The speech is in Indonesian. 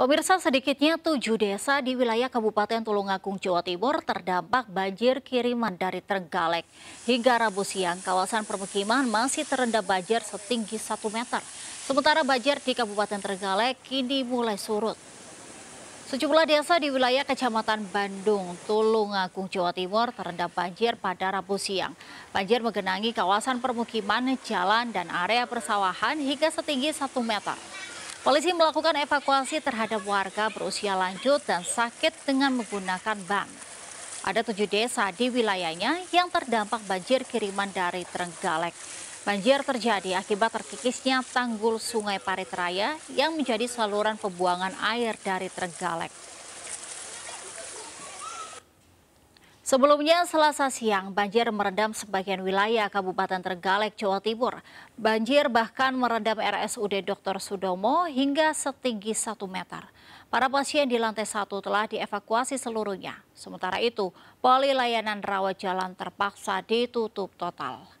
Pemirsa sedikitnya tujuh desa di wilayah Kabupaten Tulungagung, Jawa Timur terdampak banjir kiriman dari Trenggalek. Hingga Rabu siang, kawasan permukiman masih terendam banjir setinggi 1 meter. Sementara banjir di Kabupaten Trenggalek kini mulai surut. Sejumlah desa di wilayah Kecamatan Bandung, Tulungagung, Jawa Timur terendam banjir pada Rabu siang. Banjir menggenangi kawasan permukiman, jalan, dan area persawahan hingga setinggi 1 meter. Polisi melakukan evakuasi terhadap warga berusia lanjut dan sakit dengan menggunakan ban. Ada tujuh desa di wilayahnya yang terdampak banjir kiriman dari Trenggalek. Banjir terjadi akibat terkikisnya tanggul Sungai Parit Raya yang menjadi saluran pembuangan air dari Trenggalek. Sebelumnya selasa siang banjir merendam sebagian wilayah Kabupaten Trenggalek, Jawa Timur. Banjir bahkan merendam RSUD Dr. Sudomo hingga setinggi 1 meter. Para pasien di lantai satu telah dievakuasi seluruhnya. Sementara itu, poli layanan rawat jalan terpaksa ditutup total.